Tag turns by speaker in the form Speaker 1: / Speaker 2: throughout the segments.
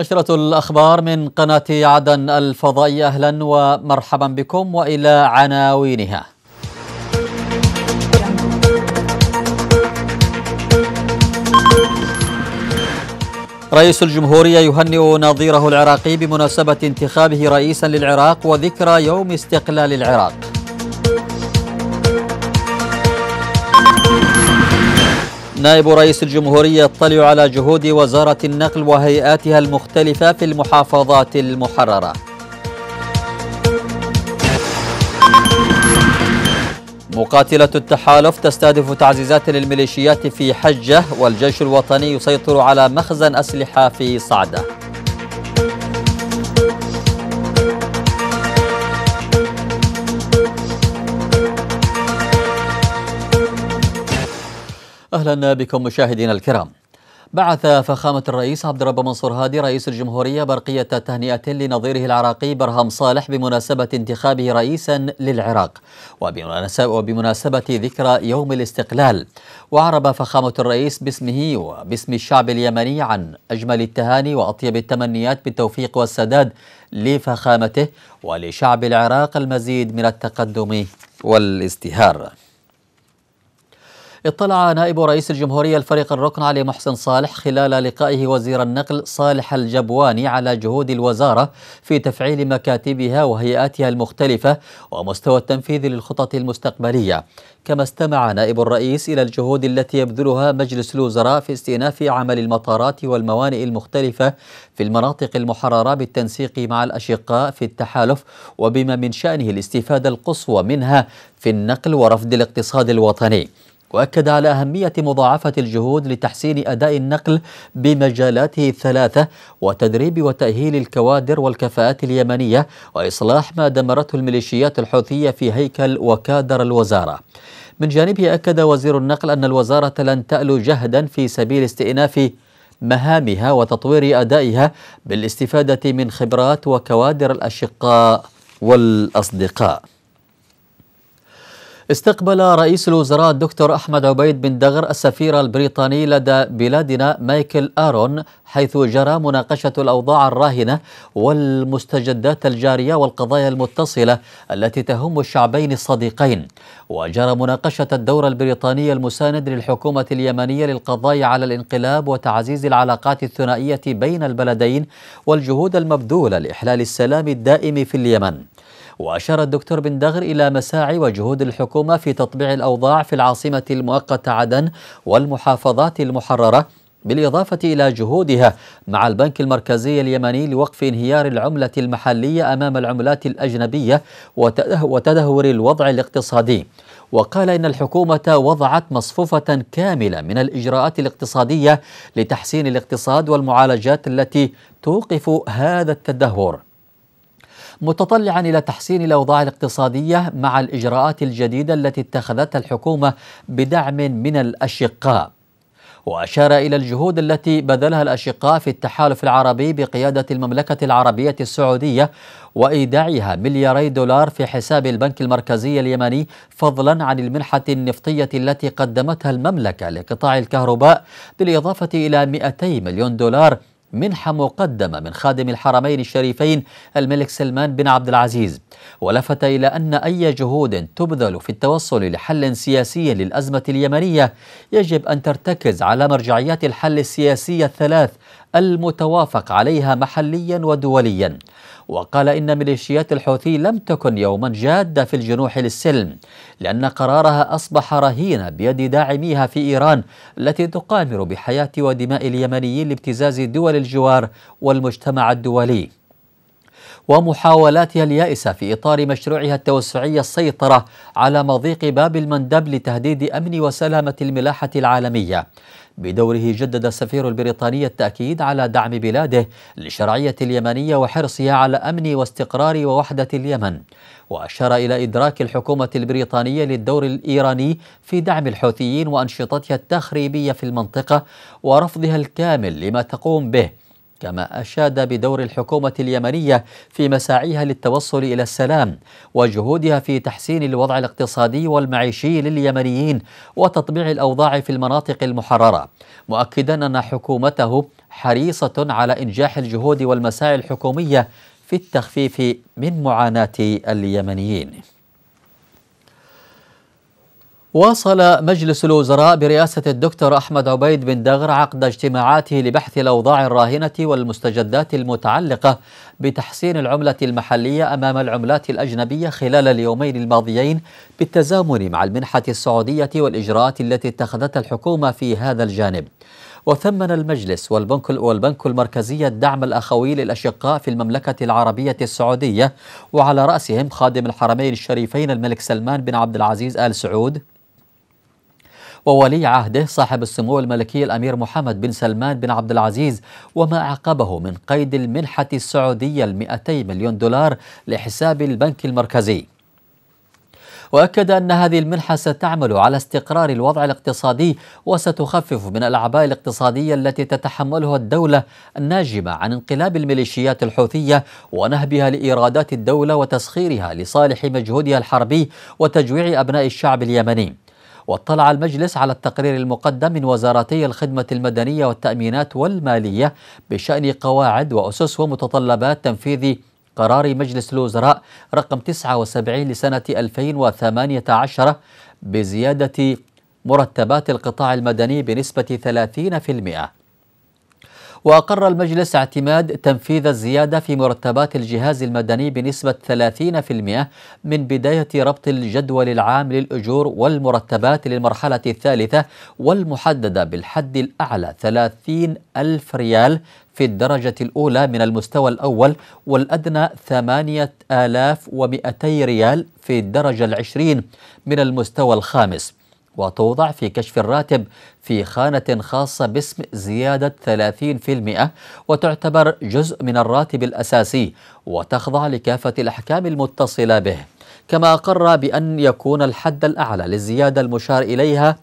Speaker 1: نشرة الأخبار من قناة عدن الفضائية أهلا ومرحبا بكم وإلى عناوينها رئيس الجمهورية يهنئ نظيره العراقي بمناسبة انتخابه رئيسا للعراق وذكرى يوم استقلال العراق نائب رئيس الجمهورية يطلع على جهود وزارة النقل وهيئاتها المختلفة في المحافظات المحررة مقاتلة التحالف تستهدف تعزيزات للميليشيات في حجة والجيش الوطني يسيطر على مخزن أسلحة في صعده أهلا بكم مشاهدينا الكرام بعث فخامة الرئيس عبد الرب منصور هادي رئيس الجمهورية برقية تهنئة لنظيره العراقي برهم صالح بمناسبة انتخابه رئيسا للعراق وبمناسبة ذكرى يوم الاستقلال وعرب فخامة الرئيس باسمه وباسم الشعب اليمني عن أجمل التهاني وأطيب التمنيات بالتوفيق والسداد لفخامته ولشعب العراق المزيد من التقدم والازدهار اطلع نائب رئيس الجمهورية الفريق الركن علي محسن صالح خلال لقائه وزير النقل صالح الجبواني على جهود الوزارة في تفعيل مكاتبها وهيئاتها المختلفة ومستوى التنفيذ للخطط المستقبلية كما استمع نائب الرئيس إلى الجهود التي يبذلها مجلس الوزراء في استئناف عمل المطارات والموانئ المختلفة في المناطق المحررة بالتنسيق مع الأشقاء في التحالف وبما من شأنه الاستفادة القصوى منها في النقل ورفض الاقتصاد الوطني وأكد على أهمية مضاعفة الجهود لتحسين أداء النقل بمجالاته الثلاثة وتدريب وتأهيل الكوادر والكفاءات اليمنية وإصلاح ما دمرته الميليشيات الحوثية في هيكل وكادر الوزارة من جانبه أكد وزير النقل أن الوزارة لن تألو جهدا في سبيل استئناف مهامها وتطوير أدائها بالاستفادة من خبرات وكوادر الأشقاء والأصدقاء استقبل رئيس الوزراء الدكتور أحمد عبيد بن دغر السفير البريطاني لدى بلادنا مايكل آرون حيث جرى مناقشة الأوضاع الراهنة والمستجدات الجارية والقضايا المتصلة التي تهم الشعبين الصديقين وجرى مناقشة الدور البريطاني المساند للحكومة اليمنية للقضاء على الانقلاب وتعزيز العلاقات الثنائية بين البلدين والجهود المبذولة لإحلال السلام الدائم في اليمن وأشار الدكتور بن دغر إلى مساعي وجهود الحكومة في تطبيع الأوضاع في العاصمة المؤقتة عدن والمحافظات المحررة بالإضافة إلى جهودها مع البنك المركزي اليمني لوقف انهيار العملة المحلية أمام العملات الأجنبية وتدهور الوضع الاقتصادي وقال إن الحكومة وضعت مصفوفة كاملة من الإجراءات الاقتصادية لتحسين الاقتصاد والمعالجات التي توقف هذا التدهور متطلعا الى تحسين الاوضاع الاقتصاديه مع الاجراءات الجديده التي اتخذتها الحكومه بدعم من الاشقاء وأشار إلى الجهود التي بذلها الأشقاء في التحالف العربي بقيادة المملكة العربية السعودية وإيداعها ملياري دولار في حساب البنك المركزي اليمني فضلا عن المنحة النفطية التي قدمتها المملكة لقطاع الكهرباء بالإضافة إلى 200 مليون دولار منحة مقدمة من خادم الحرمين الشريفين الملك سلمان بن عبد العزيز ولفت إلى أن أي جهود تبذل في التوصل لحل سياسي للأزمة اليمنية يجب أن ترتكز على مرجعيات الحل السياسي الثلاث المتوافق عليها محليا ودوليا وقال إن ميليشيات الحوثي لم تكن يوما جادة في الجنوح للسلم لأن قرارها أصبح رهينة بيد داعميها في إيران التي تقامر بحياة ودماء اليمنيين لابتزاز دول الجوار والمجتمع الدولي ومحاولاتها اليائسة في إطار مشروعها التوسعي السيطرة على مضيق باب المندب لتهديد أمن وسلامة الملاحة العالمية بدوره جدد السفير البريطاني التأكيد على دعم بلاده للشرعية اليمنية وحرصها على أمن واستقرار ووحدة اليمن وأشار إلى إدراك الحكومة البريطانية للدور الإيراني في دعم الحوثيين وأنشطتها التخريبية في المنطقة ورفضها الكامل لما تقوم به كما أشاد بدور الحكومة اليمنية في مساعيها للتوصل إلى السلام وجهودها في تحسين الوضع الاقتصادي والمعيشي لليمنيين وتطبيع الأوضاع في المناطق المحررة مؤكدا أن حكومته حريصة على إنجاح الجهود والمساعي الحكومية في التخفيف من معاناة اليمنيين واصل مجلس الوزراء برئاسة الدكتور أحمد عبيد بن دغر عقد اجتماعاته لبحث الأوضاع الراهنة والمستجدات المتعلقة بتحسين العملة المحلية أمام العملات الأجنبية خلال اليومين الماضيين بالتزامن مع المنحة السعودية والإجراءات التي اتخذتها الحكومة في هذا الجانب وثمن المجلس والبنك والبنك المركزي الدعم الاخوي للاشقاء في المملكه العربيه السعوديه وعلى راسهم خادم الحرمين الشريفين الملك سلمان بن عبد العزيز ال سعود وولي عهده صاحب السمو الملكي الأمير محمد بن سلمان بن عبد العزيز وما اعقبه من قيد المنحة السعودية المئتي مليون دولار لحساب البنك المركزي وأكد أن هذه المنحة ستعمل على استقرار الوضع الاقتصادي وستخفف من الأعباء الاقتصادية التي تتحملها الدولة الناجمة عن انقلاب الميليشيات الحوثية ونهبها لإيرادات الدولة وتسخيرها لصالح مجهودها الحربي وتجويع أبناء الشعب اليمني واطلع المجلس على التقرير المقدم من وزارتي الخدمة المدنية والتأمينات والمالية بشأن قواعد وأسس ومتطلبات تنفيذ قرار مجلس الوزراء رقم 79 لسنة 2018 بزيادة مرتبات القطاع المدني بنسبة 30% وأقر المجلس اعتماد تنفيذ الزيادة في مرتبات الجهاز المدني بنسبة 30% من بداية ربط الجدول العام للأجور والمرتبات للمرحلة الثالثة والمحددة بالحد الأعلى 30 ألف ريال في الدرجة الأولى من المستوى الأول والأدنى 8200 ريال في الدرجة العشرين من المستوى الخامس وتوضع في كشف الراتب في خانة خاصة باسم زيادة 30% وتعتبر جزء من الراتب الأساسي وتخضع لكافة الأحكام المتصلة به كما أقر بأن يكون الحد الأعلى للزيادة المشار إليها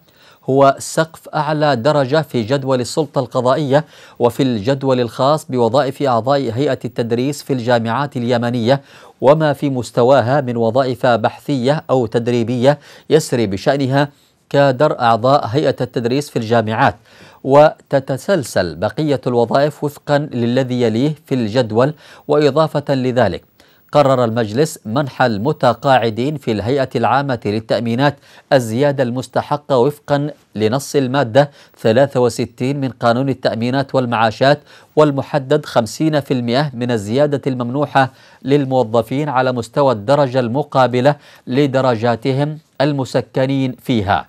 Speaker 1: هو سقف أعلى درجة في جدول السلطة القضائية وفي الجدول الخاص بوظائف أعضاء هيئة التدريس في الجامعات اليمنية وما في مستواها من وظائف بحثية أو تدريبية يسري بشأنها كدر أعضاء هيئة التدريس في الجامعات وتتسلسل بقية الوظائف وفقا للذي يليه في الجدول وإضافة لذلك قرر المجلس منح المتقاعدين في الهيئة العامة للتأمينات الزيادة المستحقة وفقا لنص المادة 63 من قانون التأمينات والمعاشات والمحدد 50% من الزيادة الممنوحة للموظفين على مستوى الدرجة المقابلة لدرجاتهم المسكنين فيها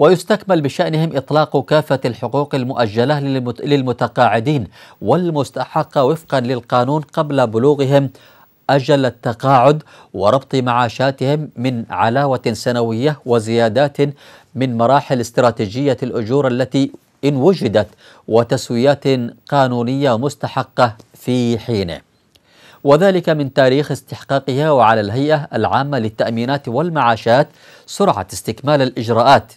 Speaker 1: ويستكمل بشأنهم إطلاق كافة الحقوق المؤجلة للمتقاعدين والمستحقة وفقا للقانون قبل بلوغهم أجل التقاعد وربط معاشاتهم من علاوة سنوية وزيادات من مراحل استراتيجية الأجور التي إن وجدت وتسويات قانونية مستحقة في حينه وذلك من تاريخ استحقاقها وعلى الهيئة العامة للتأمينات والمعاشات سرعة استكمال الإجراءات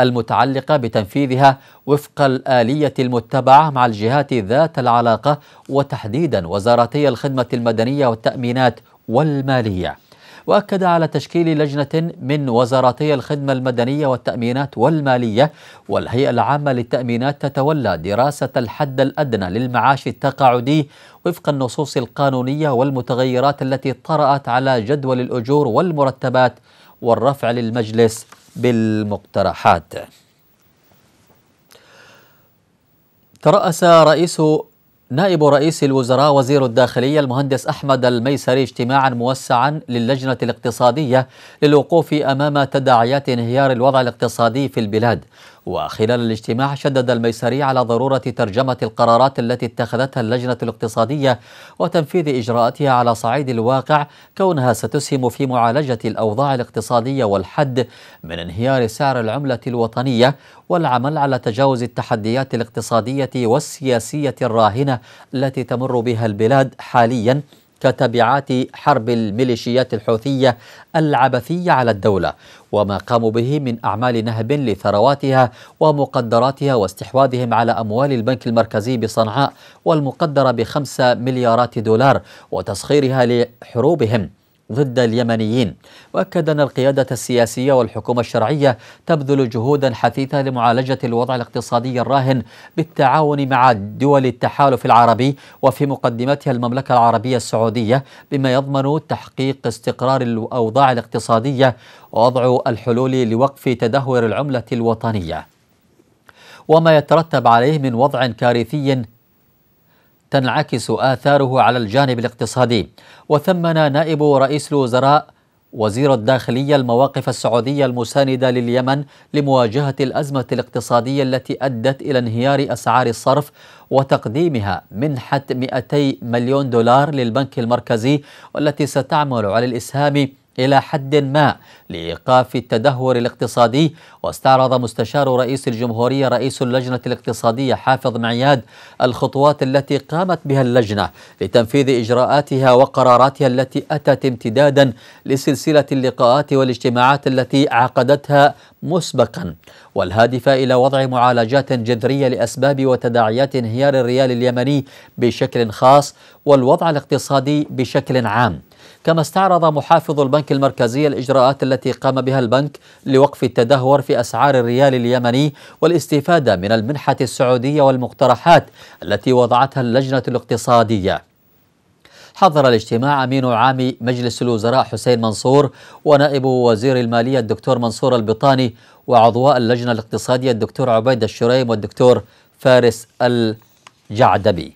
Speaker 1: المتعلقة بتنفيذها وفق الآلية المتبعة مع الجهات ذات العلاقة وتحديدا وزارتي الخدمة المدنية والتأمينات والمالية وأكد على تشكيل لجنة من وزارتي الخدمة المدنية والتأمينات والمالية والهيئة العامة للتأمينات تتولى دراسة الحد الأدنى للمعاش التقاعدي وفق النصوص القانونية والمتغيرات التي طرأت على جدول الأجور والمرتبات والرفع للمجلس بالمقترحات ترأس رئيس نائب رئيس الوزراء وزير الداخلية المهندس أحمد الميسري اجتماعا موسعا للجنة الاقتصادية للوقوف أمام تداعيات انهيار الوضع الاقتصادي في البلاد وخلال الاجتماع شدد الميسري على ضرورة ترجمة القرارات التي اتخذتها اللجنة الاقتصادية وتنفيذ إجراءاتها على صعيد الواقع كونها ستسهم في معالجة الأوضاع الاقتصادية والحد من انهيار سعر العملة الوطنية والعمل على تجاوز التحديات الاقتصادية والسياسية الراهنة التي تمر بها البلاد حالياً كتبعات حرب الميليشيات الحوثية العبثية على الدولة وما قاموا به من أعمال نهب لثرواتها ومقدراتها واستحواذهم على أموال البنك المركزي بصنعاء والمقدرة بخمسة مليارات دولار وتسخيرها لحروبهم ضد اليمنيين وأكد أن القيادة السياسية والحكومة الشرعية تبذل جهودا حثيثة لمعالجة الوضع الاقتصادي الراهن بالتعاون مع دول التحالف العربي وفي مقدمتها المملكة العربية السعودية بما يضمن تحقيق استقرار الأوضاع الاقتصادية ووضع الحلول لوقف تدهور العملة الوطنية وما يترتب عليه من وضع كارثي تنعكس آثاره على الجانب الاقتصادي وثمن نائب رئيس الوزراء وزير الداخلية المواقف السعودية المساندة لليمن لمواجهة الأزمة الاقتصادية التي أدت إلى انهيار أسعار الصرف وتقديمها منحة 200 مليون دولار للبنك المركزي والتي ستعمل على الإسهام إلى حد ما لإيقاف التدهور الاقتصادي واستعرض مستشار رئيس الجمهورية رئيس اللجنة الاقتصادية حافظ معياد الخطوات التي قامت بها اللجنة لتنفيذ إجراءاتها وقراراتها التي أتت امتدادا لسلسلة اللقاءات والاجتماعات التي عقدتها مسبقا والهادفة إلى وضع معالجات جذرية لأسباب وتداعيات انهيار الريال اليمني بشكل خاص والوضع الاقتصادي بشكل عام كما استعرض محافظ البنك المركزي الإجراءات التي قام بها البنك لوقف التدهور في أسعار الريال اليمني والاستفادة من المنحة السعودية والمقترحات التي وضعتها اللجنة الاقتصادية حضر الاجتماع أمين عام مجلس الوزراء حسين منصور ونائب وزير المالية الدكتور منصور البطاني وعضواء اللجنة الاقتصادية الدكتور عبيد الشريم والدكتور فارس الجعدبي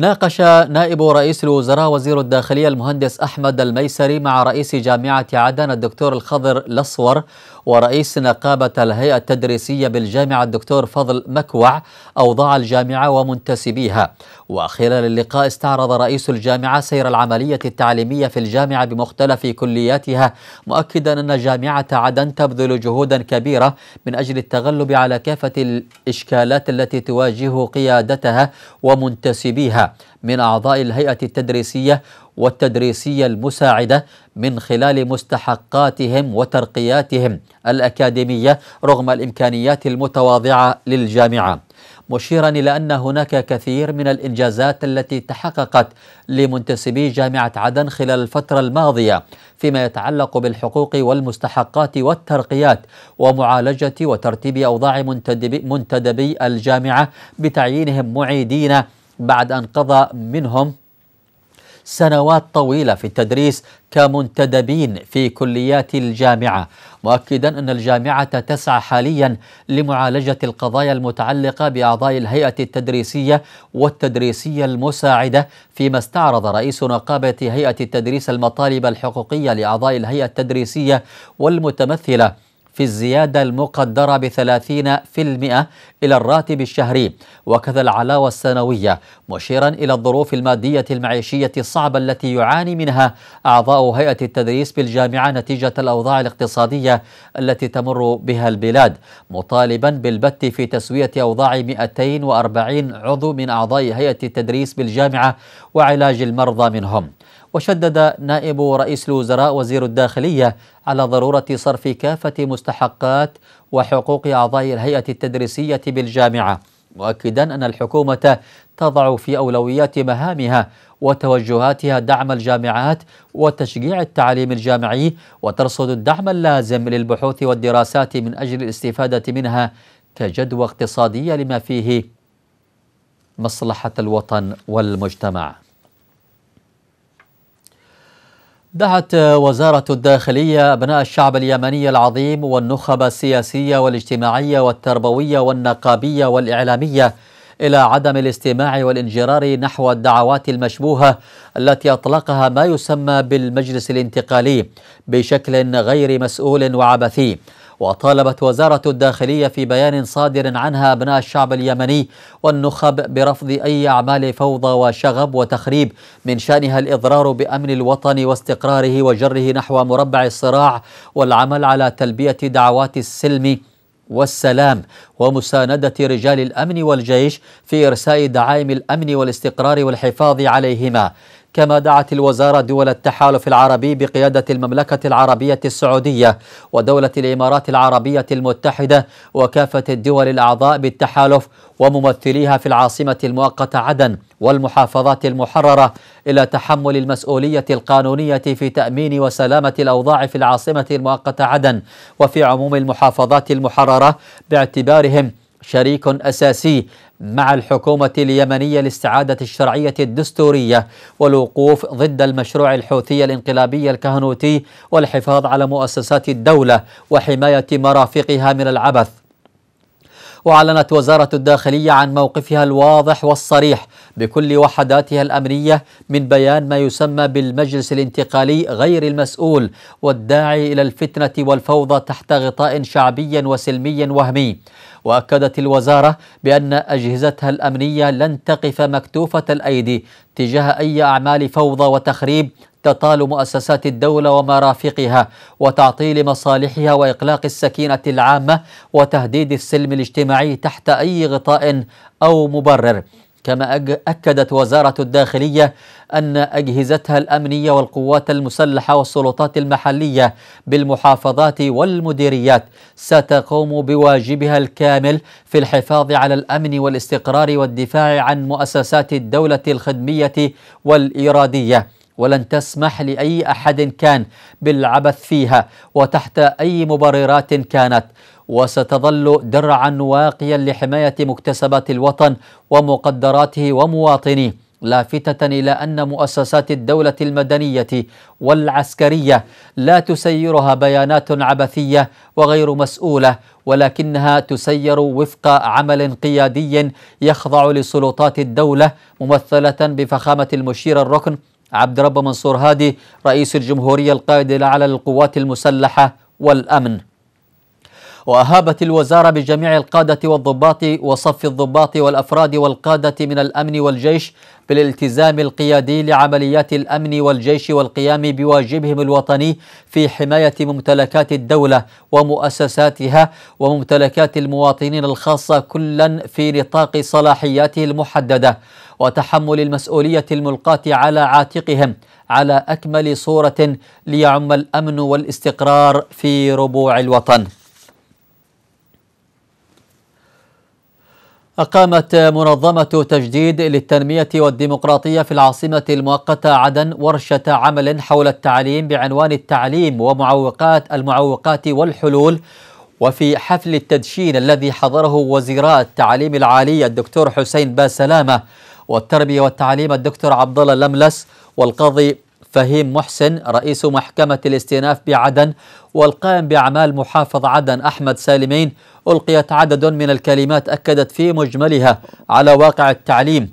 Speaker 1: ناقش نائب رئيس الوزراء وزير الداخلية المهندس أحمد الميسري مع رئيس جامعة عدن الدكتور الخضر لصور ورئيس نقابة الهيئة التدريسية بالجامعة الدكتور فضل مكوع أوضاع الجامعة ومنتسبيها وخلال اللقاء استعرض رئيس الجامعة سير العملية التعليمية في الجامعة بمختلف كلياتها مؤكدا أن جامعة عدن تبذل جهودا كبيرة من أجل التغلب على كافة الإشكالات التي تواجه قيادتها ومنتسبيها من أعضاء الهيئة التدريسية والتدريسية المساعدة من خلال مستحقاتهم وترقياتهم الأكاديمية رغم الإمكانيات المتواضعة للجامعة مشيرا إلى أن هناك كثير من الإنجازات التي تحققت لمنتسبي جامعة عدن خلال الفترة الماضية فيما يتعلق بالحقوق والمستحقات والترقيات ومعالجة وترتيب أوضاع منتدبي, الجامعة بتعيينهم معيدين بعد أن قضى منهم سنوات طويلة في التدريس كمنتدبين في كليات الجامعة مؤكدا أن الجامعة تسعى حاليا لمعالجة القضايا المتعلقة بأعضاء الهيئة التدريسية والتدريسية المساعدة فيما استعرض رئيس نقابة هيئة التدريس المطالب الحقوقية لأعضاء الهيئة التدريسية والمتمثلة في الزيادة المقدرة بثلاثين في المئة إلى الراتب الشهري وكذا العلاوة السنوية مشيرا إلى الظروف المادية المعيشية الصعبة التي يعاني منها أعضاء هيئة التدريس بالجامعة نتيجة الأوضاع الاقتصادية التي تمر بها البلاد مطالبا بالبت في تسوية أوضاع 240 عضو من أعضاء هيئة التدريس بالجامعة وعلاج المرضى منهم وشدد نائب رئيس الوزراء وزير الداخلية على ضرورة صرف كافة مستحقات وحقوق أعضاء الهيئة التدريسية بالجامعة مؤكدا أن الحكومة تضع في أولويات مهامها وتوجهاتها دعم الجامعات وتشجيع التعليم الجامعي وترصد الدعم اللازم للبحوث والدراسات من أجل الاستفادة منها كجدوى اقتصادية لما فيه مصلحة الوطن والمجتمع دعت وزارة الداخلية أبناء الشعب اليمني العظيم والنخب السياسية والاجتماعية والتربوية والنقابية والإعلامية إلى عدم الاستماع والانجرار نحو الدعوات المشبوهة التي أطلقها ما يسمى بالمجلس الانتقالي بشكل غير مسؤول وعبثي وطالبت وزارة الداخلية في بيان صادر عنها أبناء الشعب اليمني والنخب برفض أي أعمال فوضى وشغب وتخريب من شأنها الإضرار بأمن الوطن واستقراره وجره نحو مربع الصراع والعمل على تلبية دعوات السلم والسلام ومساندة رجال الأمن والجيش في إرساء دعائم الأمن والاستقرار والحفاظ عليهما كما دعت الوزارة دول التحالف العربي بقيادة المملكة العربية السعودية ودولة الإمارات العربية المتحدة وكافة الدول الأعضاء بالتحالف وممثليها في العاصمة المؤقتة عدن والمحافظات المحررة إلى تحمل المسؤولية القانونية في تأمين وسلامة الأوضاع في العاصمة المؤقتة عدن وفي عموم المحافظات المحررة باعتبارهم شريك أساسي مع الحكومة اليمنية لاستعادة الشرعية الدستورية والوقوف ضد المشروع الحوثي الانقلابي الكهنوتي والحفاظ على مؤسسات الدولة وحماية مرافقها من العبث وأعلنت وزارة الداخلية عن موقفها الواضح والصريح بكل وحداتها الأمنية من بيان ما يسمى بالمجلس الانتقالي غير المسؤول والداعي إلى الفتنة والفوضى تحت غطاء شعبي وسلمي وهمي واكدت الوزاره بان اجهزتها الامنيه لن تقف مكتوفه الايدي تجاه اي اعمال فوضى وتخريب تطال مؤسسات الدولة ومرافقها وتعطيل مصالحها وإقلاق السكينة العامة وتهديد السلم الاجتماعي تحت أي غطاء أو مبرر كما أكدت وزارة الداخلية أن أجهزتها الأمنية والقوات المسلحة والسلطات المحلية بالمحافظات والمديريات ستقوم بواجبها الكامل في الحفاظ على الأمن والاستقرار والدفاع عن مؤسسات الدولة الخدمية والإيرادية ولن تسمح لأي أحد كان بالعبث فيها وتحت أي مبررات كانت وستظل درعا واقيا لحماية مكتسبات الوطن ومقدراته ومواطنيه لافتة إلى أن مؤسسات الدولة المدنية والعسكرية لا تسيرها بيانات عبثية وغير مسؤولة ولكنها تسير وفق عمل قيادي يخضع لسلطات الدولة ممثلة بفخامة المشير الركن عبد رب منصور هادي رئيس الجمهورية القائد على القوات المسلحة والأمن وأهابت الوزارة بجميع القادة والضباط وصف الضباط والأفراد والقادة من الأمن والجيش بالالتزام القيادي لعمليات الأمن والجيش والقيام بواجبهم الوطني في حماية ممتلكات الدولة ومؤسساتها وممتلكات المواطنين الخاصة كلا في نطاق صلاحياته المحددة وتحمل المسؤولية الملقاة على عاتقهم على أكمل صورة ليعم الأمن والاستقرار في ربوع الوطن أقامت منظمة تجديد للتنمية والديمقراطية في العاصمة المؤقتة عدن ورشة عمل حول التعليم بعنوان التعليم ومعوقات المعوقات والحلول وفي حفل التدشين الذي حضره وزيراء التعليم العالي الدكتور حسين باسلامة والتربية والتعليم الدكتور عبد الله لملس والقاضي فهيم محسن رئيس محكمة الاستئناف بعدن والقائم بأعمال محافظ عدن أحمد سالمين ألقيت عدد من الكلمات أكدت في مجملها على واقع التعليم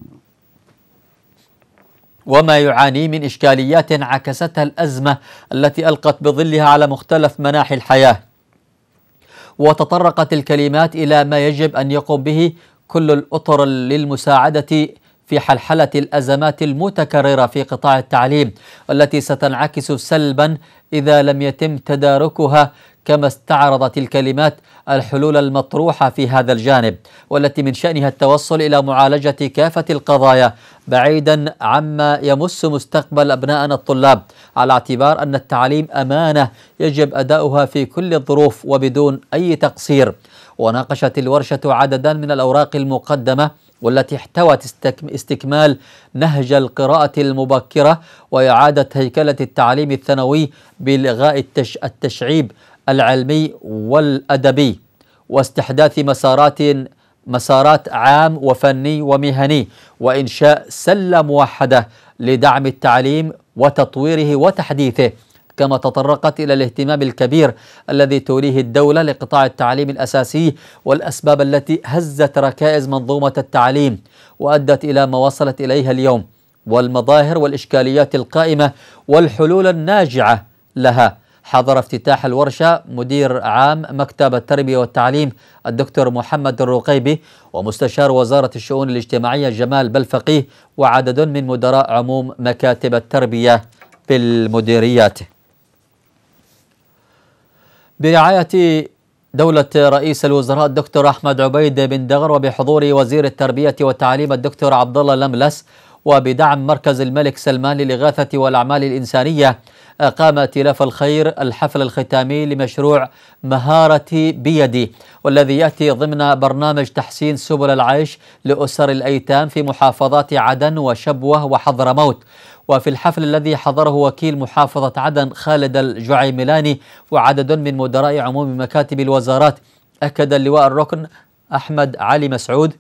Speaker 1: وما يعاني من إشكاليات عكستها الأزمة التي ألقت بظلها على مختلف مناحي الحياة وتطرقت الكلمات إلى ما يجب أن يقوم به كل الأطر للمساعدة في حلحلة الأزمات المتكررة في قطاع التعليم التي ستنعكس سلبا إذا لم يتم تداركها كما استعرضت الكلمات الحلول المطروحه في هذا الجانب والتي من شانها التوصل الى معالجه كافه القضايا بعيدا عما يمس مستقبل ابنائنا الطلاب على اعتبار ان التعليم امانه يجب اداؤها في كل الظروف وبدون اي تقصير وناقشت الورشه عددا من الاوراق المقدمه والتي احتوت استكمال نهج القراءة المبكرة وإعادة هيكلة التعليم الثانوي بإلغاء التش... التشعيب العلمي والأدبي واستحداث مسارات مسارات عام وفني ومهني وإنشاء سلة موحدة لدعم التعليم وتطويره وتحديثه كما تطرقت إلى الاهتمام الكبير الذي توليه الدولة لقطاع التعليم الأساسي والأسباب التي هزت ركائز منظومة التعليم وأدت إلى ما وصلت إليها اليوم والمظاهر والإشكاليات القائمة والحلول الناجعة لها حضر افتتاح الورشة مدير عام مكتب التربية والتعليم الدكتور محمد الرقيبي ومستشار وزارة الشؤون الاجتماعية جمال بلفقيه وعدد من مدراء عموم مكاتب التربية بالمديريات برعاية دولة رئيس الوزراء الدكتور أحمد عبيد بن دغر وبحضور وزير التربية والتعليم الدكتور عبد الله لملس وبدعم مركز الملك سلمان للإغاثة والأعمال الإنسانية قام ائتلاف الخير الحفل الختامي لمشروع مهارتي بيدي والذي يأتي ضمن برنامج تحسين سبل العيش لأسر الأيتام في محافظات عدن وشبوة وحضرموت وفي الحفل الذي حضره وكيل محافظة عدن خالد الجعيملاني وعدد من مدراء عموم مكاتب الوزارات أكد اللواء الركن أحمد علي مسعود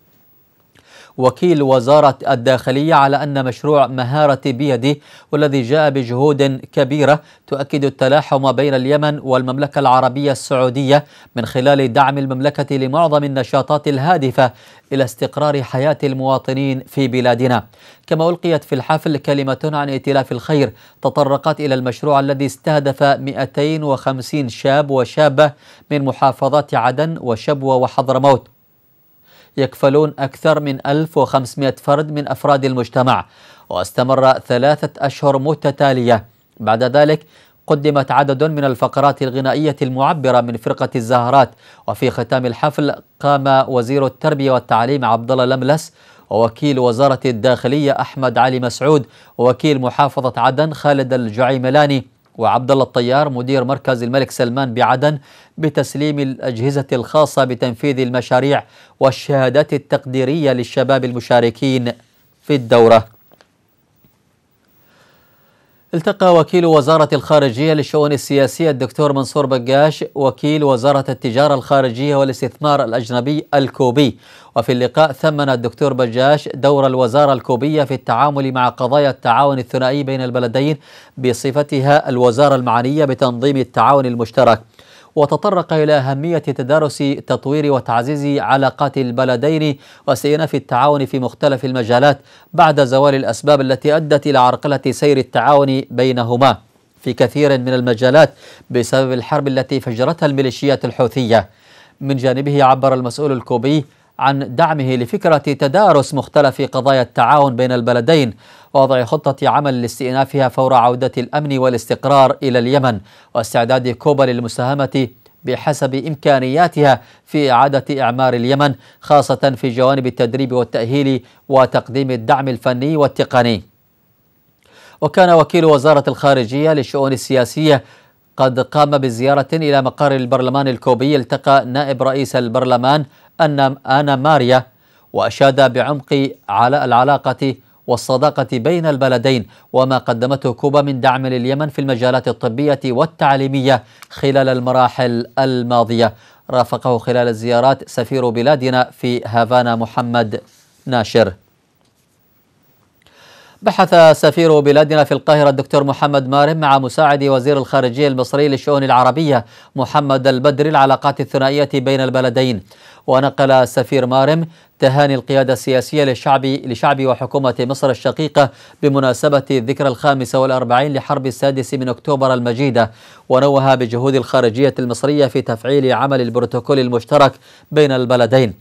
Speaker 1: وكيل وزارة الداخلية على أن مشروع مهارة بيدي والذي جاء بجهود كبيرة تؤكد التلاحم بين اليمن والمملكة العربية السعودية من خلال دعم المملكة لمعظم النشاطات الهادفة إلى استقرار حياة المواطنين في بلادنا كما ألقيت في الحفل كلمة عن ائتلاف الخير تطرقت إلى المشروع الذي استهدف 250 شاب وشابة من محافظات عدن وشبوة وحضرموت يكفلون أكثر من 1500 فرد من أفراد المجتمع واستمر ثلاثة أشهر متتالية بعد ذلك قدمت عدد من الفقرات الغنائية المعبرة من فرقة الزهرات وفي ختام الحفل قام وزير التربية والتعليم عبد الله لملس ووكيل وزارة الداخلية أحمد علي مسعود ووكيل محافظة عدن خالد الجعيملاني وعبد الله الطيار مدير مركز الملك سلمان بعدن بتسليم الأجهزة الخاصة بتنفيذ المشاريع والشهادات التقديرية للشباب المشاركين في الدورة التقى وكيل وزارة الخارجية للشؤون السياسية الدكتور منصور بقاش وكيل وزارة التجارة الخارجية والاستثمار الأجنبي الكوبي وفي اللقاء ثمن الدكتور بجاش دور الوزارة الكوبية في التعامل مع قضايا التعاون الثنائي بين البلدين بصفتها الوزارة المعنية بتنظيم التعاون المشترك وتطرق إلى أهمية تدارس تطوير وتعزيز علاقات البلدين واستئناف التعاون في مختلف المجالات بعد زوال الأسباب التي أدت إلى عرقلة سير التعاون بينهما في كثير من المجالات بسبب الحرب التي فجرتها الميليشيات الحوثية من جانبه عبر المسؤول الكوبي عن دعمه لفكرة تدارس مختلف قضايا التعاون بين البلدين ووضع خطة عمل لاستئنافها فور عودة الأمن والاستقرار إلى اليمن واستعداد كوبا للمساهمة بحسب إمكانياتها في إعادة إعمار اليمن خاصة في جوانب التدريب والتأهيل وتقديم الدعم الفني والتقني وكان وكيل وزارة الخارجية للشؤون السياسية قد قام بزيارة إلى مقر البرلمان الكوبي التقى نائب رئيس البرلمان أنا ماريا وأشاد بعمق على العلاقة والصداقة بين البلدين وما قدمته كوبا من دعم لليمن في المجالات الطبية والتعليمية خلال المراحل الماضية رافقه خلال الزيارات سفير بلادنا في هافانا محمد ناشر بحث سفير بلادنا في القاهرة الدكتور محمد مارم مع مساعد وزير الخارجية المصري للشؤون العربية محمد البدري العلاقات الثنائية بين البلدين ونقل السفير مارم تهاني القيادة السياسية للشعب لشعب وحكومة مصر الشقيقة بمناسبة الذكرى الخامسة والأربعين لحرب السادس من أكتوبر المجيدة ونوه بجهود الخارجية المصرية في تفعيل عمل البروتوكول المشترك بين البلدين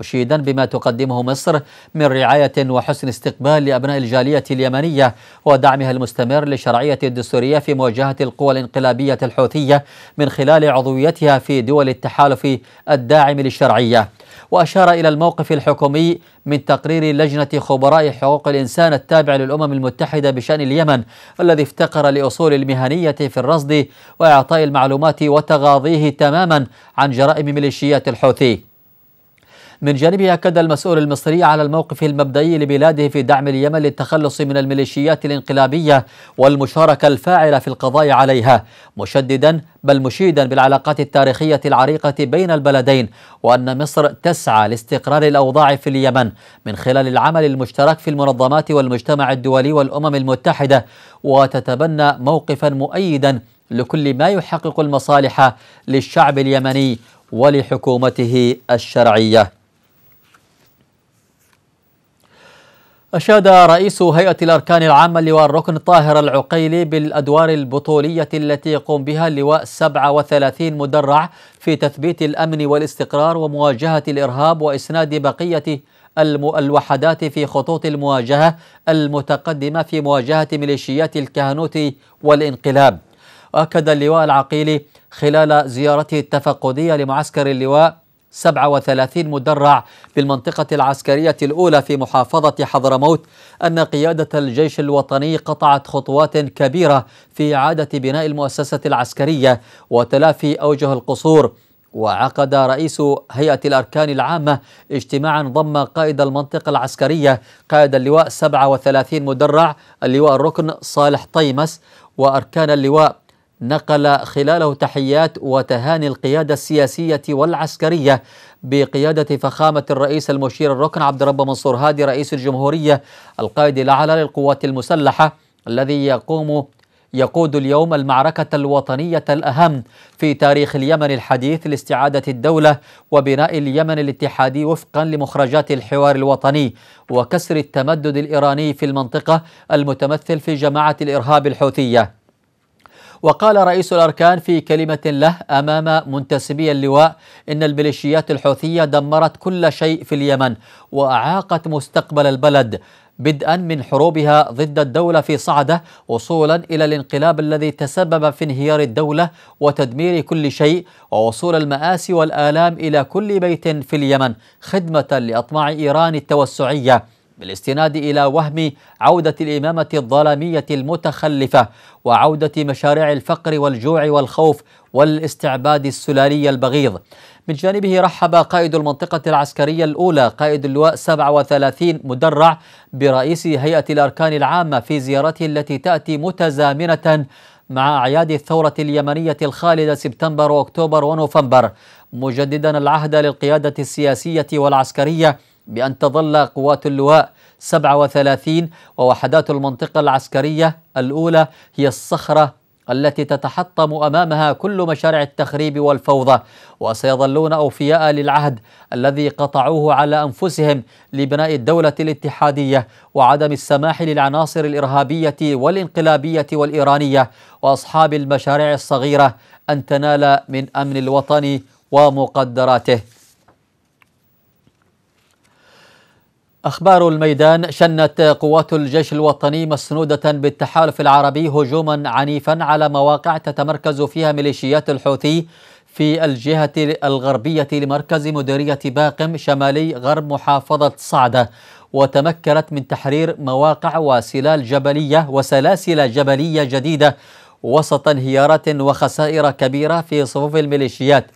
Speaker 1: مشيدا بما تقدمه مصر من رعاية وحسن استقبال لأبناء الجالية اليمنية ودعمها المستمر للشرعية الدستورية في مواجهة القوى الانقلابية الحوثية من خلال عضويتها في دول التحالف الداعم للشرعية وأشار إلى الموقف الحكومي من تقرير لجنة خبراء حقوق الإنسان التابع للأمم المتحدة بشأن اليمن الذي افتقر لأصول المهنية في الرصد وإعطاء المعلومات وتغاضيه تماما عن جرائم ميليشيات الحوثي من جانبه أكد المسؤول المصري على الموقف المبدئي لبلاده في دعم اليمن للتخلص من الميليشيات الانقلابية والمشاركة الفاعلة في القضاء عليها مشددا بل مشيدا بالعلاقات التاريخية العريقة بين البلدين وأن مصر تسعى لاستقرار الأوضاع في اليمن من خلال العمل المشترك في المنظمات والمجتمع الدولي والأمم المتحدة وتتبنى موقفا مؤيدا لكل ما يحقق المصالح للشعب اليمني ولحكومته الشرعيه أشاد رئيس هيئة الأركان العامة اللواء الركن طاهر العقيلي بالأدوار البطولية التي يقوم بها اللواء 37 مدرع في تثبيت الأمن والاستقرار ومواجهة الإرهاب وإسناد بقية الوحدات في خطوط المواجهة المتقدمة في مواجهة ميليشيات الكهنوت والانقلاب وأكد اللواء العقيلي خلال زيارته التفقدية لمعسكر اللواء 37 مدرع بالمنطقة العسكرية الأولى في محافظة حضرموت أن قيادة الجيش الوطني قطعت خطوات كبيرة في إعادة بناء المؤسسة العسكرية وتلافي أوجه القصور وعقد رئيس هيئة الأركان العامة اجتماعا ضم قائد المنطقة العسكرية قائد اللواء 37 مدرع اللواء الركن صالح طيمس وأركان اللواء نقل خلاله تحيات وتهاني القيادة السياسية والعسكرية بقيادة فخامة الرئيس المشير الركن عبد الرب منصور هادي رئيس الجمهورية القائد الأعلى للقوات المسلحة الذي يقوم يقود اليوم المعركة الوطنية الأهم في تاريخ اليمن الحديث لاستعادة الدولة وبناء اليمن الاتحادي وفقا لمخرجات الحوار الوطني وكسر التمدد الإيراني في المنطقة المتمثل في جماعة الإرهاب الحوثية وقال رئيس الأركان في كلمة له أمام منتسبي اللواء إن الميليشيات الحوثية دمرت كل شيء في اليمن وأعاقت مستقبل البلد بدءا من حروبها ضد الدولة في صعدة وصولا إلى الانقلاب الذي تسبب في انهيار الدولة وتدمير كل شيء ووصول المآسي والآلام إلى كل بيت في اليمن خدمة لأطماع إيران التوسعية بالاستناد إلى وهم عودة الإمامة الظلامية المتخلفة وعودة مشاريع الفقر والجوع والخوف والاستعباد السلالي البغيض من جانبه رحب قائد المنطقة العسكرية الأولى قائد اللواء 37 مدرع برئيس هيئة الأركان العامة في زيارته التي تأتي متزامنة مع أعياد الثورة اليمنية الخالدة سبتمبر وأكتوبر ونوفمبر مجددا العهد للقيادة السياسية والعسكرية بأن تظل قوات اللواء 37 ووحدات المنطقة العسكرية الأولى هي الصخرة التي تتحطم أمامها كل مشارع التخريب والفوضى وسيظلون أوفياء للعهد الذي قطعوه على أنفسهم لبناء الدولة الاتحادية وعدم السماح للعناصر الإرهابية والانقلابية والإيرانية وأصحاب المشاريع الصغيرة أن تنال من أمن الوطن ومقدراته أخبار الميدان شنت قوات الجيش الوطني مسنودة بالتحالف العربي هجوما عنيفا على مواقع تتمركز فيها ميليشيات الحوثي في الجهة الغربية لمركز مديرية باقم شمالي غرب محافظة صعدة وتمكنت من تحرير مواقع وسلال جبلية وسلاسل جبلية جديدة وسط انهيارات وخسائر كبيرة في صفوف الميليشيات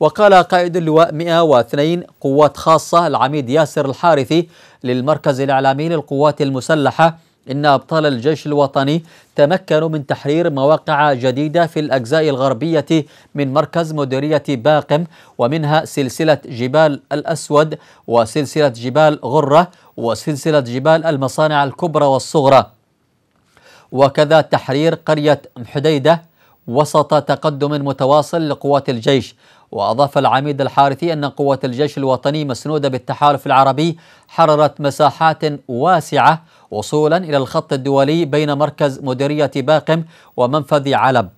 Speaker 1: وقال قائد اللواء 102 قوات خاصة العميد ياسر الحارثي للمركز الإعلامي للقوات المسلحة إن أبطال الجيش الوطني تمكنوا من تحرير مواقع جديدة في الأجزاء الغربية من مركز مديرية باقم ومنها سلسلة جبال الأسود وسلسلة جبال غرة وسلسلة جبال المصانع الكبرى والصغرى وكذا تحرير قرية محديدة وسط تقدم متواصل لقوات الجيش وأضاف العميد الحارثي أن قوات الجيش الوطني مسنودة بالتحالف العربي حررت مساحات واسعة وصولا إلى الخط الدولي بين مركز مديرية باقم ومنفذ علب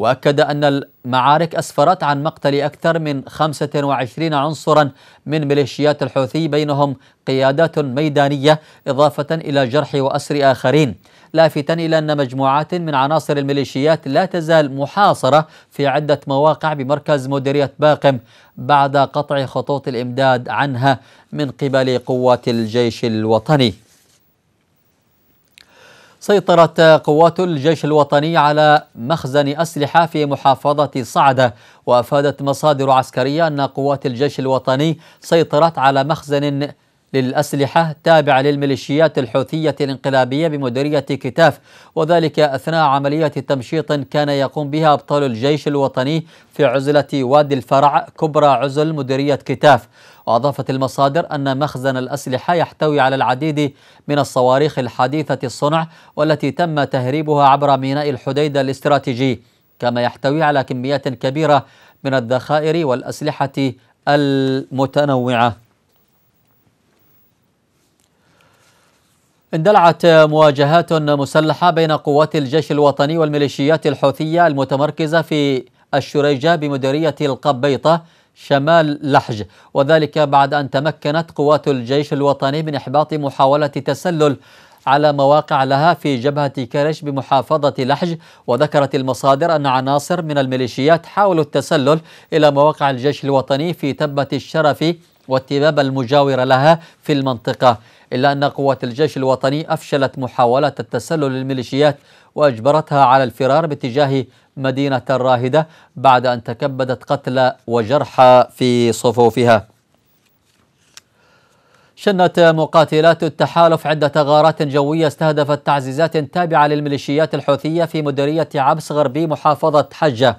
Speaker 1: وأكد أن المعارك أسفرت عن مقتل أكثر من 25 عنصرا من ميليشيات الحوثي بينهم قيادات ميدانية إضافة إلى جرح وأسر آخرين لافتا إلى أن مجموعات من عناصر الميليشيات لا تزال محاصرة في عدة مواقع بمركز مديرية باقم بعد قطع خطوط الإمداد عنها من قبل قوات الجيش الوطني سيطرت قوات الجيش الوطني على مخزن أسلحة في محافظة صعدة وأفادت مصادر عسكرية أن قوات الجيش الوطني سيطرت على مخزن للأسلحة تابعة للميليشيات الحوثية الانقلابية بمديرية كتاف وذلك أثناء عملية تمشيط كان يقوم بها أبطال الجيش الوطني في عزلة وادي الفرع كبرى عزل مديرية كتاف وأضافت المصادر أن مخزن الأسلحة يحتوي على العديد من الصواريخ الحديثة الصنع والتي تم تهريبها عبر ميناء الحديدة الاستراتيجي كما يحتوي على كميات كبيرة من الذخائر والأسلحة المتنوعة اندلعت مواجهات مسلحة بين قوات الجيش الوطني والميليشيات الحوثية المتمركزة في الشريجة بمديرية القبيطة شمال لحج وذلك بعد أن تمكنت قوات الجيش الوطني من إحباط محاولة تسلل على مواقع لها في جبهة كرش بمحافظة لحج وذكرت المصادر أن عناصر من الميليشيات حاولوا التسلل إلى مواقع الجيش الوطني في تبة الشرف والتباب المجاورة لها في المنطقة إلا أن قوات الجيش الوطني أفشلت محاولة التسلل للميليشيات وأجبرتها على الفرار باتجاه مدينة الراهدة بعد أن تكبدت قتلى وجرحى في صفوفها شنت مقاتلات التحالف عدة غارات جوية استهدفت تعزيزات تابعة للميليشيات الحوثية في مديرية عبس غربي محافظة حجة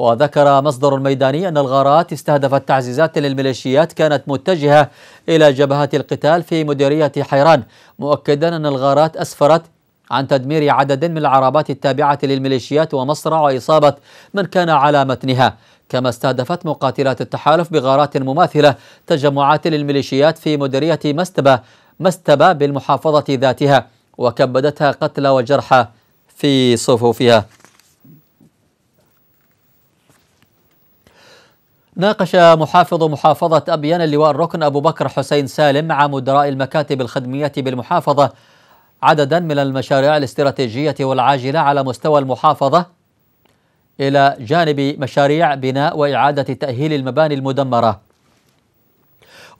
Speaker 1: وذكر مصدر ميداني أن الغارات استهدفت تعزيزات للميليشيات كانت متجهة إلى جبهات القتال في مديرية حيران مؤكدا أن الغارات أسفرت عن تدمير عدد من العربات التابعة للميليشيات ومصرع وإصابة من كان على متنها كما استهدفت مقاتلات التحالف بغارات مماثلة تجمعات للميليشيات في مديرية مستبة مستبة بالمحافظة ذاتها وكبدتها قتلى وجرحى في صفوفها ناقش محافظ محافظة أبيان اللواء الركن أبو بكر حسين سالم مع مدراء المكاتب الخدمية بالمحافظة عددا من المشاريع الاستراتيجية والعاجلة على مستوى المحافظة إلى جانب مشاريع بناء وإعادة تأهيل المباني المدمرة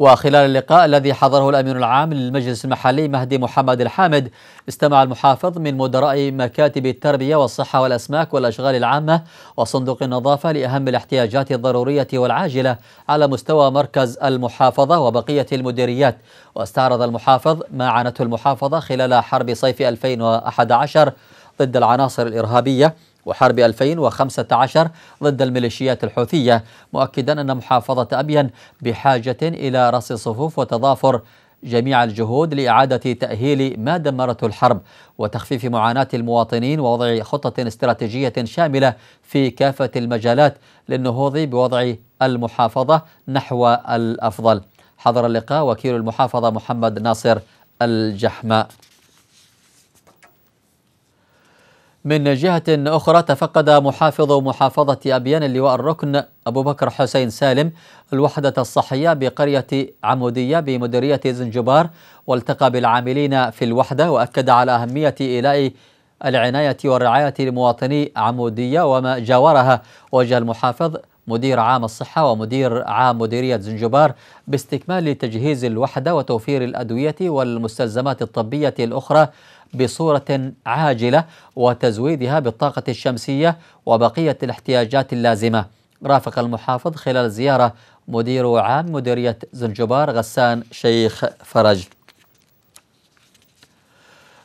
Speaker 1: وخلال اللقاء الذي حضره الأمين العام للمجلس المحلي مهدي محمد الحامد استمع المحافظ من مدراء مكاتب التربية والصحة والأسماك والأشغال العامة وصندوق النظافة لأهم الاحتياجات الضرورية والعاجلة على مستوى مركز المحافظة وبقية المديريات واستعرض المحافظ ما عانته المحافظة خلال حرب صيف 2011 ضد العناصر الإرهابية وحرب 2015 ضد الميليشيات الحوثية مؤكدا أن محافظة أبين بحاجة إلى رص صفوف وتضافر جميع الجهود لإعادة تأهيل ما دمرته الحرب وتخفيف معاناة المواطنين ووضع خطة استراتيجية شاملة في كافة المجالات للنهوض بوضع المحافظة نحو الأفضل حضر اللقاء وكيل المحافظة محمد ناصر الجحماء من جهة أخرى تفقد محافظ محافظة أبيان اللواء الركن أبو بكر حسين سالم الوحدة الصحية بقرية عمودية بمديرية زنجبار والتقى بالعاملين في الوحدة وأكد على أهمية إيلاء العناية والرعاية لمواطني عمودية وما جاورها وجه المحافظ مدير عام الصحة ومدير عام مديرية زنجبار باستكمال تجهيز الوحدة وتوفير الأدوية والمستلزمات الطبية الأخرى بصورة عاجلة وتزويدها بالطاقة الشمسية وبقية الاحتياجات اللازمة رافق المحافظ خلال زيارة مدير عام مديرية زنجبار غسان شيخ فرج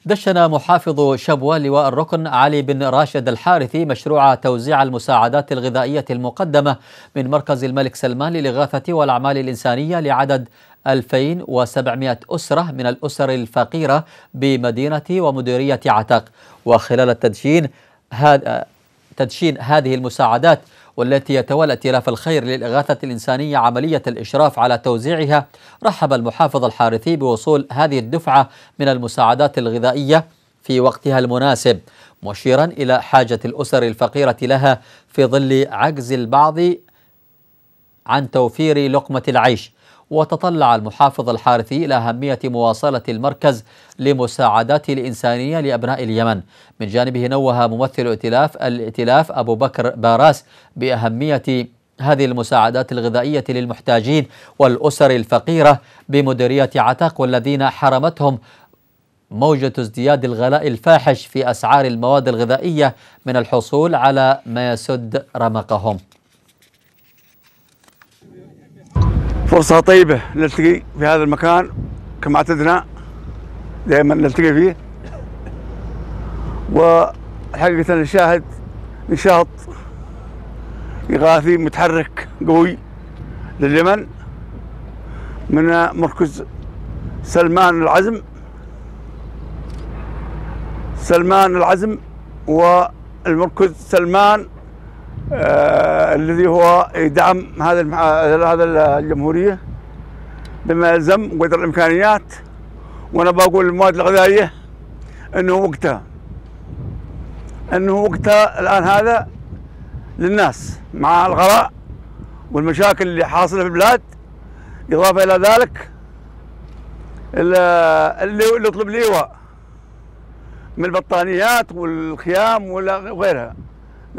Speaker 1: دشن محافظ شبوة لواء الركن علي بن راشد الحارثي مشروع توزيع المساعدات الغذائية المقدمة من مركز الملك سلمان للإغاثة والأعمال الإنسانية لعدد 2700 أسرة من الأسر الفقيرة بمدينة ومديرية عتق وخلال التدشين هذا تدشين هذه المساعدات والتي يتولى ائتلاف الخير للإغاثة الإنسانية عملية الإشراف على توزيعها رحب المحافظ الحارثي بوصول هذه الدفعة من المساعدات الغذائية في وقتها المناسب مشيرا إلى حاجة الأسر الفقيرة لها في ظل عجز البعض عن توفير لقمة العيش وتطلع المحافظ الحارثي إلى أهمية مواصلة المركز لمساعدات الإنسانية لأبناء اليمن من جانبه نوه ممثل ائتلاف الائتلاف أبو بكر باراس بأهمية هذه المساعدات الغذائية للمحتاجين والأسر الفقيرة بمديرية عتق والذين حرمتهم موجة ازدياد الغلاء الفاحش في أسعار المواد الغذائية من الحصول على ما يسد رمقهم
Speaker 2: فرصة طيبة نلتقي في هذا المكان كما اعتدنا دائما نلتقي فيه وحقيقة نشاهد نشاط إغاثي متحرك قوي لليمن من مركز سلمان العزم سلمان العزم والمركز سلمان آه، الذي هو يدعم هذا آه، هذا الجمهوريه بما يلزم قدر الامكانيات وانا بقول المواد الغذائيه انه وقتها انه وقتها الان هذا للناس مع الغلاء والمشاكل اللي حاصله في البلاد اضافه الى ذلك اللي يطلب ليواء من البطانيات والخيام وغيرها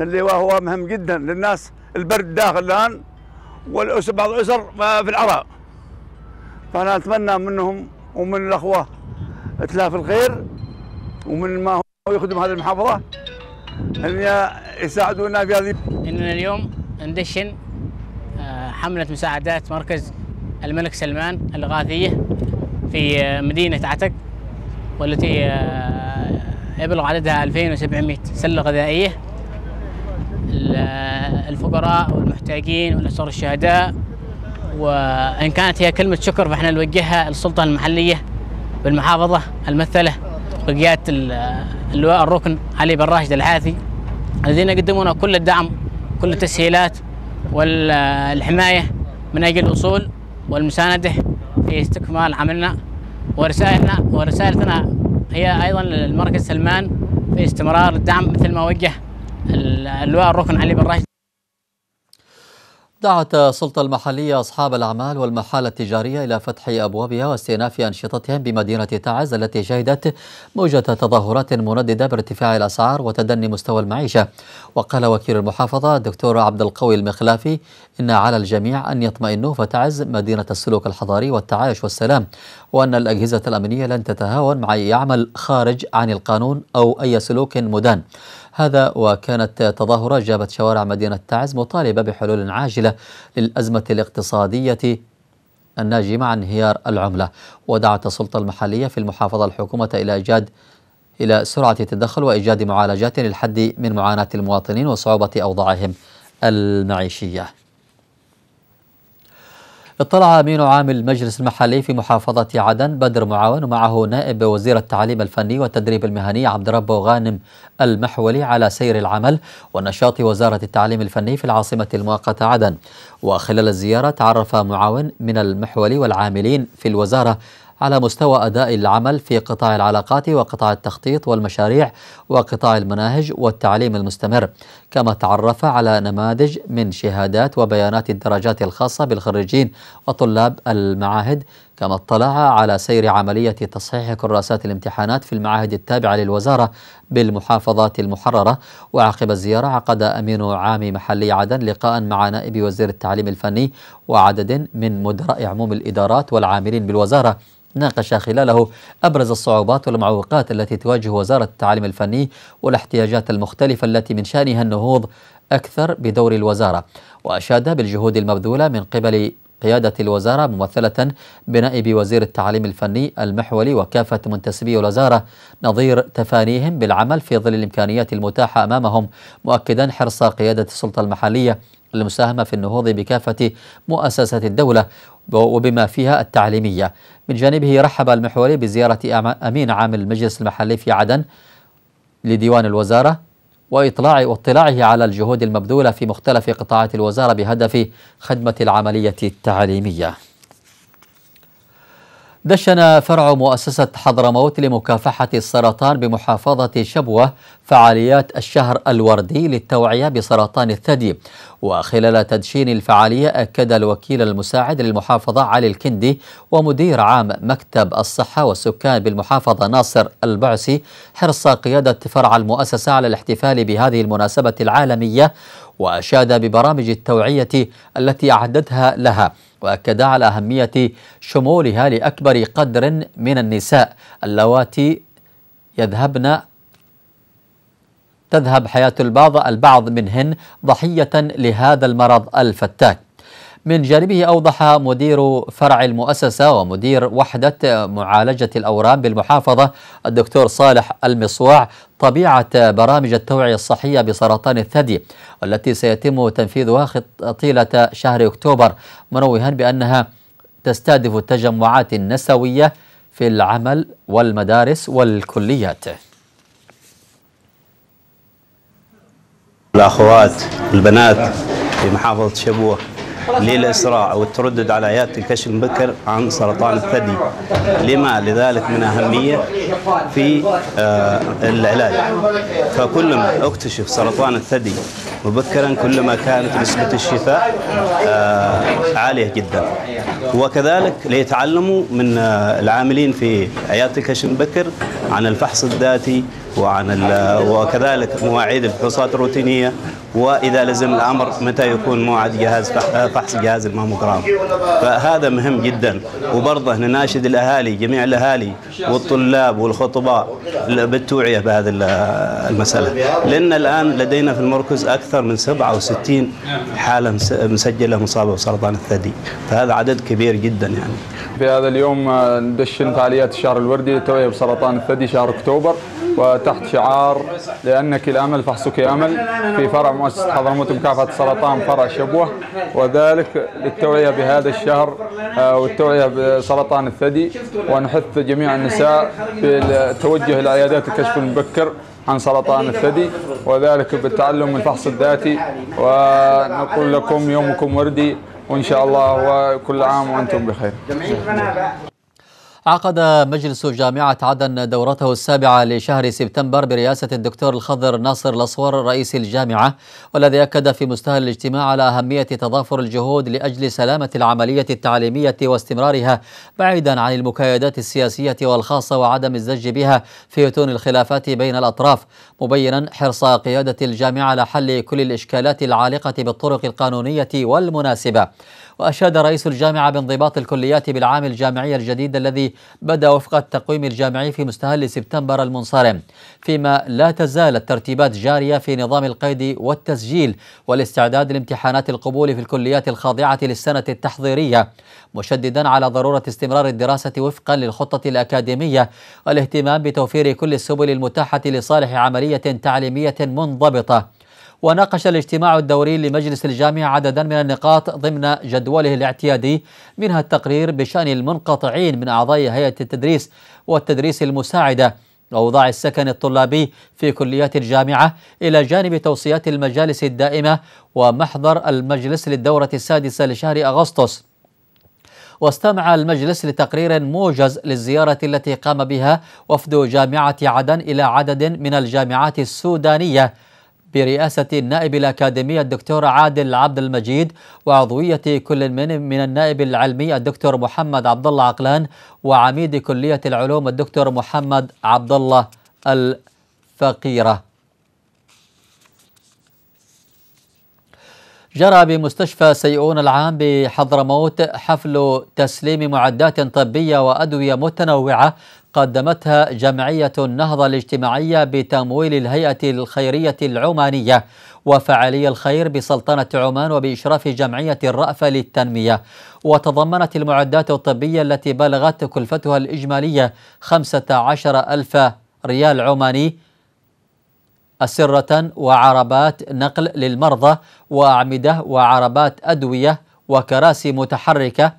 Speaker 2: اللي وهو مهم جدا للناس البرد داخل الان والاسر بعض الاسر في العراء فانا اتمنى منهم ومن الاخوه اتلاف الخير ومن ما هو يخدم هذه المحافظه ان يساعدونا في هذه اننا اليوم ندشن آه، حمله مساعدات مركز الملك سلمان الاغاثيه في آه، مدينه عتق والتي آه، يبلغ عددها 2700 سله غذائيه الفقراء والمحتاجين والأسر الشهداء وإن كانت هي كلمة شكر فإحنا نوجهها للسلطة المحلية بالمحافظة الممثلة بقيادة اللواء الركن علي بن راشد الحاثي الذين قدمونا كل الدعم كل التسهيلات والحماية من أجل الوصول والمساندة في استكمال عملنا ورسائلنا ورسالتنا هي أيضا للمركز سلمان في استمرار الدعم مثل ما وجه
Speaker 1: اللواء الركن علي بن راشد دعت السلطة المحلية أصحاب الأعمال والمحال التجارية إلى فتح أبوابها واستئناف أنشطتهم بمدينة تعز التي شهدت موجة تظاهرات منددة بارتفاع الأسعار وتدني مستوى المعيشة وقال وكيل المحافظة الدكتور عبد القوي المخلافي إن على الجميع أن يطمئنوا فتعز مدينة السلوك الحضاري والتعايش والسلام وأن الأجهزة الأمنية لن تتهاون مع أي عمل خارج عن القانون أو أي سلوك مدان هذا وكانت تظاهرات جابت شوارع مدينة تعز مطالبة بحلول عاجلة للأزمة الاقتصادية الناجمة عن انهيار العملة ودعت السلطة المحلية في المحافظة الحكومة إلى إيجاد إلى سرعة التدخل وإيجاد معالجات للحد من معاناة المواطنين وصعوبة أوضاعهم المعيشية اطلع أمين عام المجلس المحلي في محافظة عدن بدر معاون ومعه نائب وزير التعليم الفني والتدريب المهني عبد ربه غانم المحولي على سير العمل ونشاط وزارة التعليم الفني في العاصمة المؤقتة عدن وخلال الزيارة تعرف معاون من المحولي والعاملين في الوزارة على مستوى أداء العمل في قطاع العلاقات وقطاع التخطيط والمشاريع وقطاع المناهج والتعليم المستمر كما تعرف على نماذج من شهادات وبيانات الدرجات الخاصة بالخريجين وطلاب المعاهد كما اطلع على سير عملية تصحيح كراسات الامتحانات في المعاهد التابعة للوزارة بالمحافظات المحررة وعقب الزيارة عقد أمين عام محلي عدن لقاء مع نائب وزير التعليم الفني وعدد من مدراء عموم الإدارات والعاملين بالوزارة ناقش خلاله أبرز الصعوبات والمعوقات التي تواجه وزارة التعليم الفني والاحتياجات المختلفة التي من شأنها انه النهوض أكثر بدور الوزارة وأشاد بالجهود المبذولة من قبل قيادة الوزارة ممثلة بنائب وزير التعليم الفني المحوري وكافة منتسبي الوزارة نظير تفانيهم بالعمل في ظل الإمكانيات المتاحة أمامهم مؤكدا حرص قيادة السلطة المحلية المساهمة في النهوض بكافة مؤسسات الدولة وبما فيها التعليمية من جانبه رحب المحوري بزيارة أمين عام المجلس المحلي في عدن لديوان الوزارة وإطلاع واطلاعه على الجهود المبذولة في مختلف قطاعات الوزارة بهدف خدمة العملية التعليمية دشن فرع مؤسسة حضرموت لمكافحة السرطان بمحافظة شبوة فعاليات الشهر الوردي للتوعية بسرطان الثدي وخلال تدشين الفعالية أكد الوكيل المساعد للمحافظة علي الكندي ومدير عام مكتب الصحة والسكان بالمحافظة ناصر البعسي حرص قيادة فرع المؤسسة على الاحتفال بهذه المناسبة العالمية وأشاد ببرامج التوعية التي أعددها لها وأكد على أهمية شمولها لأكبر قدر من النساء اللواتي يذهبن تذهب حياة البعض البعض منهن ضحية لهذا المرض الفتاك من جانبه أوضح مدير فرع المؤسسة ومدير وحدة معالجة الأورام بالمحافظة الدكتور صالح المصواع طبيعة برامج التوعية الصحية بسرطان الثدي والتي سيتم تنفيذها طيلة شهر أكتوبر منوها بأنها تستهدف التجمعات النسوية في العمل والمدارس والكليات الأخوات البنات في محافظة شبوه
Speaker 2: للإسراع والتردد على عيادة الكشف المبكر عن سرطان الثدي لما لذلك من أهمية في آه، العلاج فكلما اكتشف سرطان الثدي مبكرا كلما كانت نسبة الشفاء آه، عالية جدا وكذلك ليتعلموا من آه، العاملين في عيادة الكشف المبكر عن الفحص الذاتي وعن وكذلك مواعيد الفحوصات الروتينية وإذا لزم الأمر متى يكون موعد جهاز آه، فحص جهاز الماموغرام فهذا مهم جدا وبرضه نناشد الأهالي جميع الأهالي والطلاب والخطباء بالتوعية بهذه آه، المسألة لأن الآن لدينا في المركز أكثر من 67 حالة مسجلة مصابة بسرطان الثدي فهذا عدد كبير جدا يعني في هذا اليوم آه، ندشن فعاليات الشهر الوردي للتوعية بسرطان الثدي شهر أكتوبر وتحت شعار لأنك الأمل فحصك أمل في فرع مؤسسة حضرموت مكافحة السرطان فرع شبوة وذلك للتوعية بهذا الشهر آه، والتوعية بسرطان الثدي ونحث جميع النساء بالتوجه لعيادات الكشف المبكر عن سرطان الثدي وذلك بالتعلم الفحص الذاتي ونقول لكم يومكم وردي وإن شاء الله وكل عام وأنتم بخير
Speaker 1: عقد مجلس جامعة عدن دورته السابعة لشهر سبتمبر برئاسة الدكتور الخضر ناصر الأصور رئيس الجامعة والذي أكد في مستهل الاجتماع على أهمية تضافر الجهود لأجل سلامة العملية التعليمية واستمرارها بعيدا عن المكايدات السياسية والخاصة وعدم الزج بها في يتون الخلافات بين الأطراف مبينا حرص قيادة الجامعة على حل كل الإشكالات العالقة بالطرق القانونية والمناسبة وأشاد رئيس الجامعة بانضباط الكليات بالعام الجامعي الجديد الذي بدأ وفق التقويم الجامعي في مستهل سبتمبر المنصرم فيما لا تزال الترتيبات جارية في نظام القيد والتسجيل والاستعداد لامتحانات القبول في الكليات الخاضعة للسنة التحضيرية مشددا على ضرورة استمرار الدراسة وفقا للخطة الأكاديمية والاهتمام بتوفير كل السبل المتاحة لصالح عملية تعليمية منضبطة وناقش الاجتماع الدوري لمجلس الجامعة عددا من النقاط ضمن جدوله الاعتيادي منها التقرير بشأن المنقطعين من أعضاء هيئة التدريس والتدريس المساعدة وأوضاع السكن الطلابي في كليات الجامعة إلى جانب توصيات المجالس الدائمة ومحضر المجلس للدورة السادسة لشهر أغسطس واستمع المجلس لتقرير موجز للزيارة التي قام بها وفد جامعة عدن إلى عدد من الجامعات السودانية برئاسة النائب الأكاديمي الدكتور عادل عبد المجيد وعضوية كل من من النائب العلمي الدكتور محمد عبد الله عقلان وعميد كلية العلوم الدكتور محمد عبد الله الفقيرة جرى بمستشفى سيئون العام بحضرموت حفل تسليم معدات طبية وأدوية متنوعة قدمتها جمعية النهضة الاجتماعية بتمويل الهيئة الخيرية العمانية وفعالي الخير بسلطنة عمان وبإشراف جمعية الرأفة للتنمية وتضمنت المعدات الطبية التي بلغت كلفتها الإجمالية 15 ألف ريال عماني أسرة وعربات نقل للمرضى وأعمدة وعربات أدوية وكراسي متحركة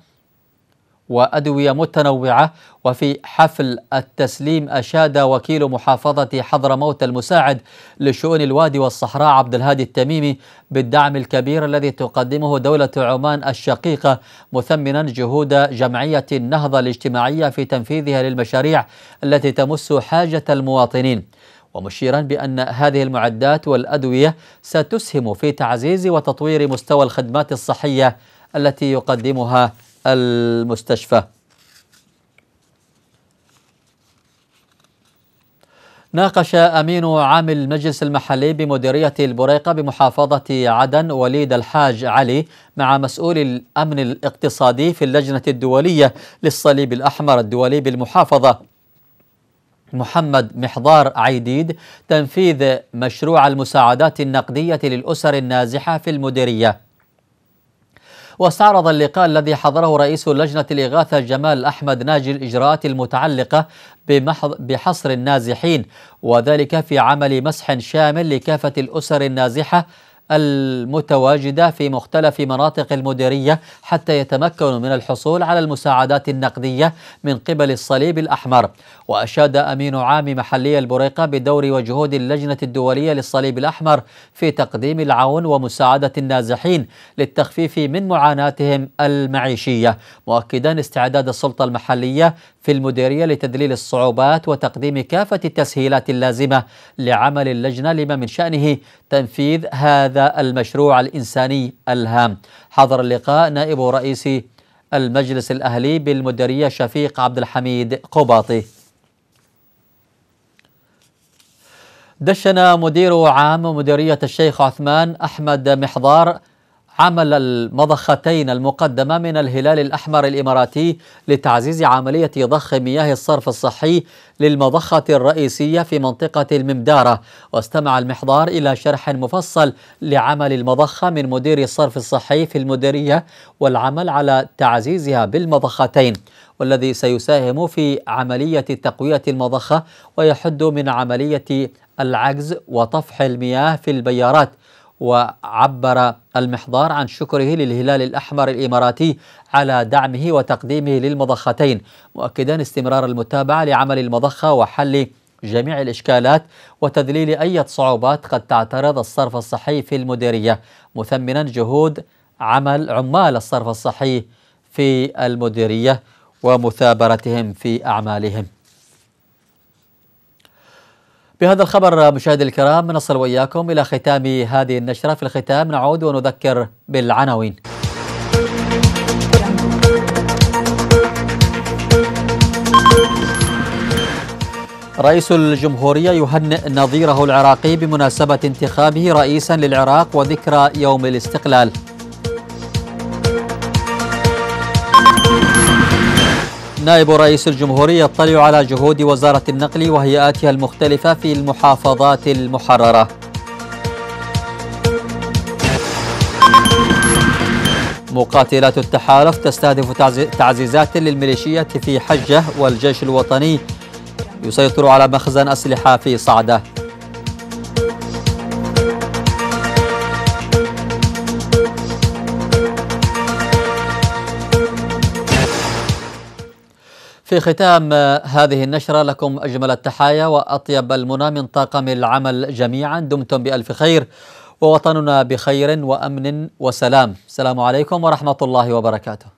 Speaker 1: وأدوية متنوعة وفي حفل التسليم أشاد وكيل محافظة حضرموت المساعد لشؤون الوادي والصحراء عبد الهادي التميمي بالدعم الكبير الذي تقدمه دولة عمان الشقيقة مثمنا جهود جمعية النهضة الاجتماعية في تنفيذها للمشاريع التي تمس حاجة المواطنين ومشيرا بأن هذه المعدات والأدوية ستسهم في تعزيز وتطوير مستوى الخدمات الصحية التي يقدمها المستشفى ناقش أمين عام المجلس المحلي بمديرية البريقة بمحافظة عدن وليد الحاج علي مع مسؤول الأمن الاقتصادي في اللجنة الدولية للصليب الأحمر الدولي بالمحافظة محمد محضار عيديد تنفيذ مشروع المساعدات النقدية للأسر النازحة في المديرية واستعرض اللقاء الذي حضره رئيس لجنة الإغاثة جمال أحمد ناجي الإجراءات المتعلقة بحصر النازحين وذلك في عمل مسح شامل لكافة الأسر النازحة المتواجدة في مختلف مناطق المديرية حتى يتمكنوا من الحصول على المساعدات النقدية من قبل الصليب الأحمر وأشاد أمين عام محلية البريقة بدور وجهود اللجنة الدولية للصليب الأحمر في تقديم العون ومساعدة النازحين للتخفيف من معاناتهم المعيشية مؤكدا استعداد السلطة المحلية في المديرية لتدليل الصعوبات وتقديم كافة التسهيلات اللازمة لعمل اللجنة لما من شأنه تنفيذ هذا المشروع الإنساني الهام حضر اللقاء نائب رئيس المجلس الأهلي بالمديرية شفيق عبد الحميد قباطي دشن مدير عام مديرية الشيخ عثمان أحمد محضار عمل المضختين المقدمة من الهلال الأحمر الإماراتي لتعزيز عملية ضخ مياه الصرف الصحي للمضخة الرئيسية في منطقة الممدارة واستمع المحضار إلى شرح مفصل لعمل المضخة من مدير الصرف الصحي في المديرية والعمل على تعزيزها بالمضختين والذي سيساهم في عملية تقوية المضخة ويحد من عملية العجز وطفح المياه في البيارات وعبر المحضار عن شكره للهلال الأحمر الإماراتي على دعمه وتقديمه للمضختين مؤكدا استمرار المتابعة لعمل المضخة وحل جميع الإشكالات وتذليل أي صعوبات قد تعترض الصرف الصحي في المديرية مثمنا جهود عمل عمال الصرف الصحي في المديرية ومثابرتهم في أعمالهم بهذا الخبر مشاهدي الكرام نصل وإياكم إلى ختام هذه النشرة في الختام نعود ونذكر بالعناوين رئيس الجمهورية يهنئ نظيره العراقي بمناسبة انتخابه رئيسا للعراق وذكرى يوم الاستقلال نائب رئيس الجمهورية يطلع على جهود وزارة النقل وهيئاتها المختلفة في المحافظات المحررة مقاتلات التحالف تستهدف تعزيزات للميليشيات في حجة والجيش الوطني يسيطر على مخزن أسلحة في صعدة في ختام آه، هذه النشرة لكم أجمل التحايا وأطيب المنى من طاقم العمل جميعا دمتم بألف خير ووطننا بخير وأمن وسلام السلام عليكم ورحمة الله وبركاته